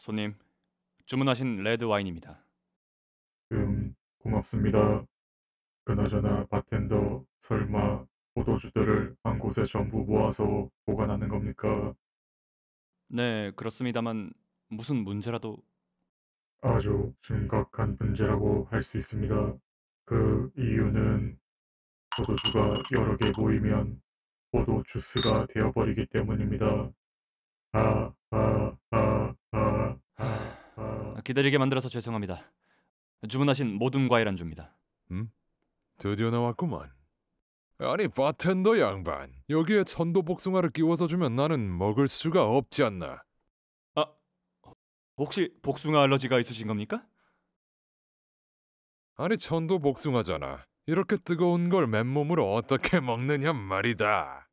손님, 주문하신 레드 와인입니다. 음, 고맙습니다. 그나저나 바텐더, 설마 포도주들을 한 곳에 전부 모아서 보관하는 겁니까? 네, 그렇습니다만 무슨 문제라도 아주 심각한 문제라고 할 수 있습니다. 그 이유는 포도주가 여러 개 모이면 포도 주스가 되어버리기 때문입니다. 아, 기다리게 만들어서 죄송합니다. 주문하신 모든 과일 안주입니다. 음? 드디어 나왔구만. 아니 바텐더 양반 여기에 천도 복숭아를 끼워서 주면 나는 먹을 수가 없지 않나? 아 혹시 복숭아 알러지가 있으신 겁니까? 아니 천도 복숭아잖아. 이렇게 뜨거운 걸 맨몸으로 어떻게 먹느냐 말이다.